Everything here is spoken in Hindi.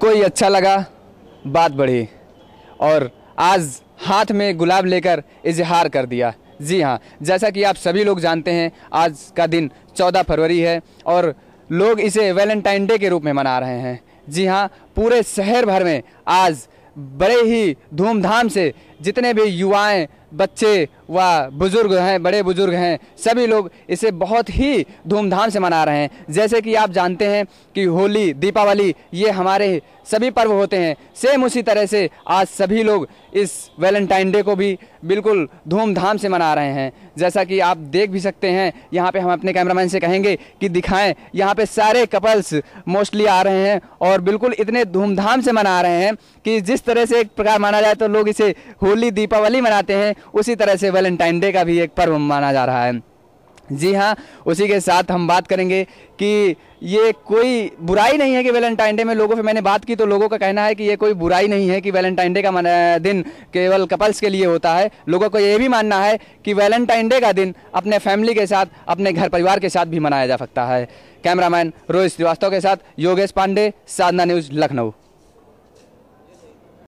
कोई अच्छा लगा बात बढ़ी और आज हाथ में गुलाब लेकर इजहार कर दिया जी हाँ जैसा कि आप सभी लोग जानते हैं आज का दिन 14 फरवरी है और लोग इसे वैलेंटाइन डे के रूप में मना रहे हैं जी हाँ पूरे शहर भर में आज बड़े ही धूमधाम से जितने भी युवाएं बच्चे व बुज़ुर्ग हैं बड़े बुज़ुर्ग हैं सभी लोग इसे बहुत ही धूमधाम से मना रहे हैं जैसे कि आप जानते हैं कि होली दीपावली ये हमारे सभी पर्व होते हैं सेम उसी तरह से आज सभी लोग इस वैलेंटाइन डे को भी बिल्कुल धूमधाम से मना रहे हैं जैसा कि आप देख भी सकते हैं यहाँ पे हम अपने कैमरामैन से कहेंगे कि दिखाएं यहाँ पे सारे कपल्स मोस्टली आ रहे हैं और बिल्कुल इतने धूमधाम से मना रहे हैं कि जिस तरह से एक प्रकार माना जाए तो लोग इसे होली दीपावली मनाते हैं उसी तरह से वैलेंटाइन डे का भी एक पर्व माना जा रहा है जी हाँ उसी के साथ हम बात करेंगे कि ये कोई बुराई नहीं है कि वैलेंटाइन डे में लोगों से मैंने बात की तो लोगों का कहना है कि ये कोई बुराई नहीं है कि वैलेंटाइन डे का दिन केवल कपल्स के लिए होता है लोगों को ये भी मानना है कि वैलेंटाइन डे का दिन अपने फैमिली के साथ अपने घर परिवार के साथ भी मनाया जा सकता है कैमरामैन रोहित श्रीवास्तव के साथ योगेश पांडे साधना न्यूज़ लखनऊ